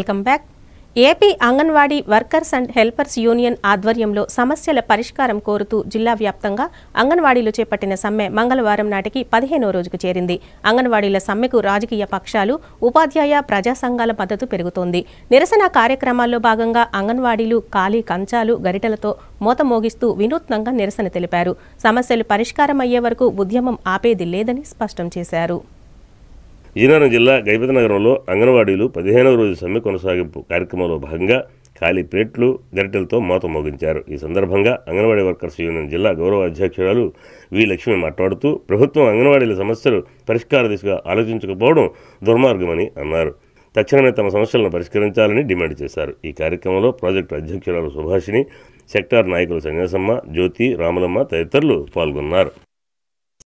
welcome back AP anganwadi workers and helpers union ఆధ్వర్యంలో సమస్యల పరిష్కారం కోరుతూ జిల్లా వ్యాప్తంగా అంగన్వాడీలు చేపట్టిన సమ్మె మంగళవారం నాటికి పదిహేనో రోజుకు చేరింది అంగన్వాడీల సమ్మెకు రాజకీయ పక్షాలు ఉపాధ్యాయ ప్రజా సంఘాల మద్దతు పెరుగుతోంది నిరసన కార్యక్రమాల్లో భాగంగా అంగన్వాడీలు ఖాళీ కంచాలు గరిటలతో మూత మోగిస్తూ వినూత్నంగా నిరసన తెలిపారు సమస్యలు పరిష్కారం అయ్యే వరకు ఉద్యమం ఆపేది లేదని స్పష్టం చేశారు ఈనాడు జిల్లా గైపతి నగరంలో అంగన్వాడీలు పదిహేనవ రోజు సమ్మె కొనసాగింపు కార్యక్రమంలో భాగంగా ఖాళీ ప్లేట్లు గరిటెలతో మోత మోగించారు ఈ సందర్భంగా అంగన్వాడీ వర్కర్స్ యూనియన్ జిల్లా గౌరవ అధ్యక్షురాలు వి లక్ష్మి మాట్లాడుతూ ప్రభుత్వం అంగన్వాడీల సమస్యలు పరిష్కార దిశగా ఆలోచించకపోవడం దుర్మార్గమని అన్నారు తక్షణమే తమ సమస్యలను పరిష్కరించాలని డిమాండ్ చేశారు ఈ కార్యక్రమంలో ప్రాజెక్టు అధ్యక్షురాలు సుభాషిణి సెక్టార్ నాయకులు సన్యాసమ్మ జ్యోతి రామలమ్మ తదితరులు పాల్గొన్నారు